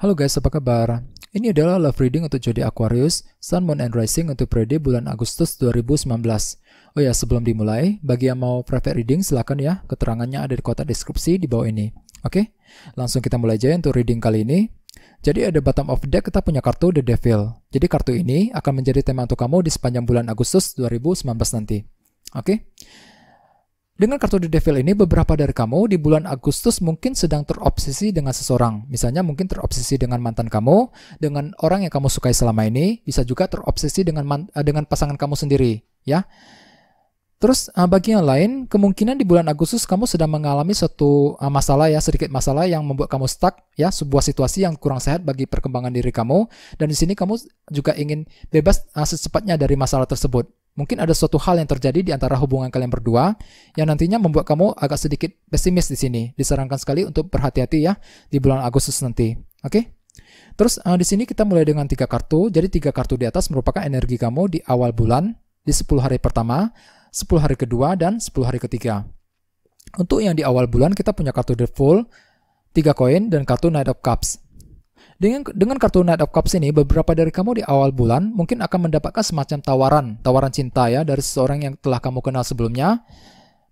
Halo guys, apa kabar? Ini adalah love reading untuk jodi Aquarius, Sun, Moon, and Rising untuk periode bulan Agustus 2019. Oh ya, sebelum dimulai, bagi yang mau private reading silahkan ya, keterangannya ada di kotak deskripsi di bawah ini. Oke, langsung kita mulai aja ya untuk reading kali ini. Jadi ada bottom of deck kita punya kartu The Devil. Jadi kartu ini akan menjadi tema untuk kamu di sepanjang bulan Agustus 2019 nanti. Oke, dengan kartu The Devil ini, beberapa dari kamu di bulan Agustus mungkin sedang terobsesi dengan seseorang. Misalnya mungkin terobsesi dengan mantan kamu, dengan orang yang kamu sukai selama ini, bisa juga terobsesi dengan eh, dengan pasangan kamu sendiri, ya. Terus eh, bagi yang lain, kemungkinan di bulan Agustus kamu sedang mengalami suatu eh, masalah ya, sedikit masalah yang membuat kamu stuck ya, sebuah situasi yang kurang sehat bagi perkembangan diri kamu dan di sini kamu juga ingin bebas secepatnya dari masalah tersebut. Mungkin ada suatu hal yang terjadi di antara hubungan kalian berdua yang nantinya membuat kamu agak sedikit pesimis di sini. Disarankan sekali untuk berhati-hati ya di bulan Agustus nanti. Oke? Okay? Terus uh, di sini kita mulai dengan tiga kartu. Jadi tiga kartu di atas merupakan energi kamu di awal bulan, di 10 hari pertama, 10 hari kedua, dan 10 hari ketiga. Untuk yang di awal bulan kita punya kartu The Fool, tiga koin, dan kartu Knight of Cups. Dengan dengan kartu Knight of Cups ini, beberapa dari kamu di awal bulan mungkin akan mendapatkan semacam tawaran, tawaran cinta ya dari seseorang yang telah kamu kenal sebelumnya.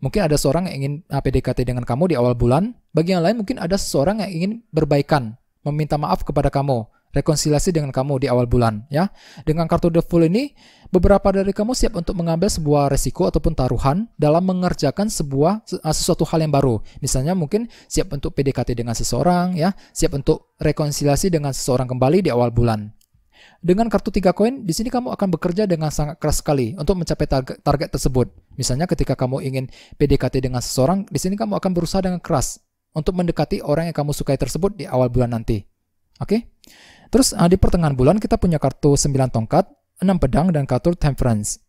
Mungkin ada seorang yang ingin PDKT dengan kamu di awal bulan. Bagi yang lain mungkin ada seseorang yang ingin berbaikan, meminta maaf kepada kamu rekonsiliasi dengan kamu di awal bulan ya. Dengan kartu The Fool ini, beberapa dari kamu siap untuk mengambil sebuah resiko ataupun taruhan dalam mengerjakan sebuah ah, sesuatu hal yang baru. Misalnya mungkin siap untuk PDKT dengan seseorang ya, siap untuk rekonsiliasi dengan seseorang kembali di awal bulan. Dengan kartu 3 koin, di sini kamu akan bekerja dengan sangat keras sekali untuk mencapai target, target tersebut. Misalnya ketika kamu ingin PDKT dengan seseorang, di sini kamu akan berusaha dengan keras untuk mendekati orang yang kamu sukai tersebut di awal bulan nanti. Oke? Okay? Terus uh, di pertengahan bulan kita punya kartu 9 tongkat, 6 pedang, dan kartu temperance.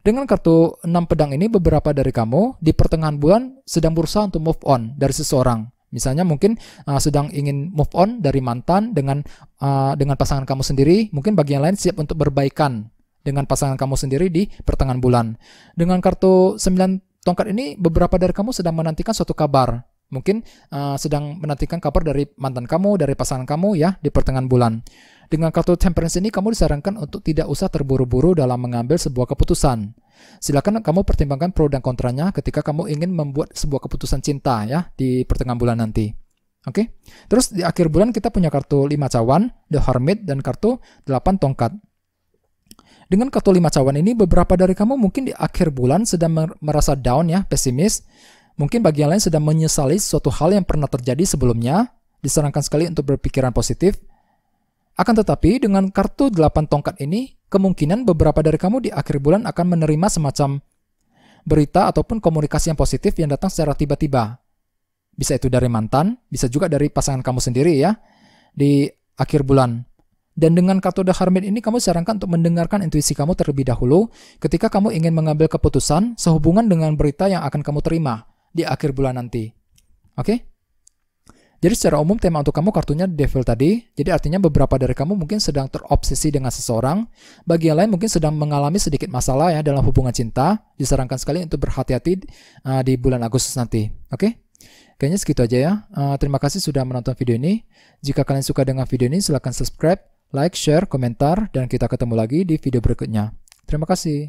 Dengan kartu 6 pedang ini beberapa dari kamu di pertengahan bulan sedang berusaha untuk move on dari seseorang. Misalnya mungkin uh, sedang ingin move on dari mantan dengan uh, dengan pasangan kamu sendiri, mungkin bagian lain siap untuk berbaikan dengan pasangan kamu sendiri di pertengahan bulan. Dengan kartu 9 tongkat ini beberapa dari kamu sedang menantikan suatu kabar Mungkin uh, sedang menantikan kabar dari mantan kamu, dari pasangan kamu ya di pertengahan bulan. Dengan kartu temperance ini kamu disarankan untuk tidak usah terburu-buru dalam mengambil sebuah keputusan. Silakan kamu pertimbangkan pro dan kontranya ketika kamu ingin membuat sebuah keputusan cinta ya di pertengahan bulan nanti. Oke. Okay? Terus di akhir bulan kita punya kartu 5 cawan, The Hermit dan kartu 8 tongkat. Dengan kartu 5 cawan ini beberapa dari kamu mungkin di akhir bulan sedang merasa down ya, pesimis Mungkin bagi yang lain sedang menyesali suatu hal yang pernah terjadi sebelumnya, disarankan sekali untuk berpikiran positif. Akan tetapi, dengan kartu 8 tongkat ini, kemungkinan beberapa dari kamu di akhir bulan akan menerima semacam berita ataupun komunikasi yang positif yang datang secara tiba-tiba. Bisa itu dari mantan, bisa juga dari pasangan kamu sendiri ya, di akhir bulan. Dan dengan kartu The Hermit ini kamu sarankan untuk mendengarkan intuisi kamu terlebih dahulu ketika kamu ingin mengambil keputusan sehubungan dengan berita yang akan kamu terima di akhir bulan nanti. Oke? Okay? Jadi secara umum tema untuk kamu kartunya devil tadi. Jadi artinya beberapa dari kamu mungkin sedang terobsesi dengan seseorang. Bagi yang lain mungkin sedang mengalami sedikit masalah ya dalam hubungan cinta. Disarankan sekali untuk berhati-hati uh, di bulan Agustus nanti. Oke? Okay? Kayaknya segitu aja ya. Uh, terima kasih sudah menonton video ini. Jika kalian suka dengan video ini silahkan subscribe, like, share, komentar, dan kita ketemu lagi di video berikutnya. Terima kasih.